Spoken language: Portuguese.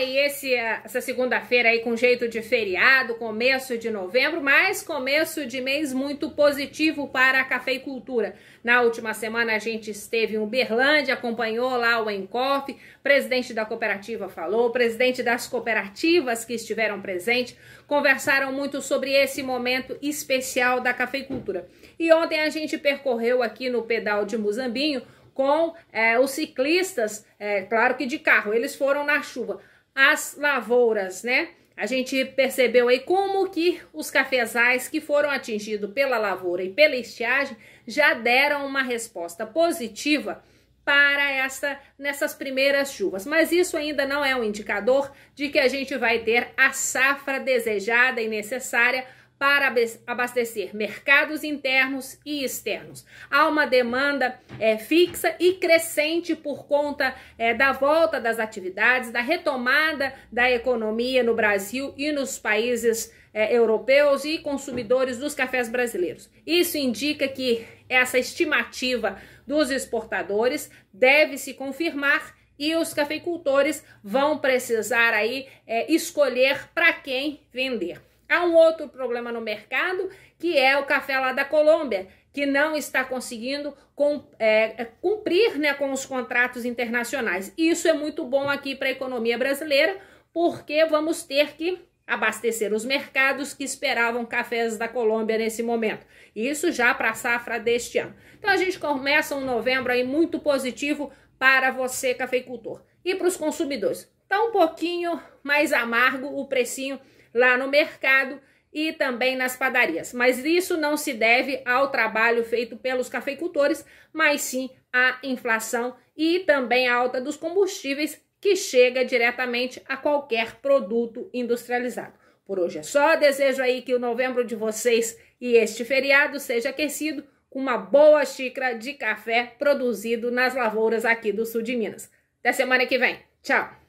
aí esse, essa segunda-feira aí com jeito de feriado, começo de novembro, mas começo de mês muito positivo para a cafeicultura. Na última semana a gente esteve em Uberlândia, acompanhou lá o Encof, presidente da cooperativa falou, presidente das cooperativas que estiveram presentes, conversaram muito sobre esse momento especial da cafeicultura. E ontem a gente percorreu aqui no pedal de Muzambinho com é, os ciclistas, é, claro que de carro, eles foram na chuva, as lavouras, né? A gente percebeu aí como que os cafezais que foram atingidos pela lavoura e pela estiagem já deram uma resposta positiva para essa, nessas primeiras chuvas. Mas isso ainda não é um indicador de que a gente vai ter a safra desejada e necessária para abastecer mercados internos e externos. Há uma demanda é, fixa e crescente por conta é, da volta das atividades, da retomada da economia no Brasil e nos países é, europeus e consumidores dos cafés brasileiros. Isso indica que essa estimativa dos exportadores deve se confirmar e os cafeicultores vão precisar aí é, escolher para quem vender. Há um outro problema no mercado, que é o café lá da Colômbia, que não está conseguindo é, é, cumprir né, com os contratos internacionais. Isso é muito bom aqui para a economia brasileira, porque vamos ter que abastecer os mercados que esperavam cafés da Colômbia nesse momento. Isso já para a safra deste ano. Então a gente começa um novembro aí muito positivo para você, cafeicultor, e para os consumidores. Está um pouquinho mais amargo o precinho lá no mercado e também nas padarias. Mas isso não se deve ao trabalho feito pelos cafeicultores, mas sim à inflação e também à alta dos combustíveis que chega diretamente a qualquer produto industrializado. Por hoje é só, desejo aí que o novembro de vocês e este feriado seja aquecido com uma boa xícara de café produzido nas lavouras aqui do sul de Minas. Até semana que vem. Tchau!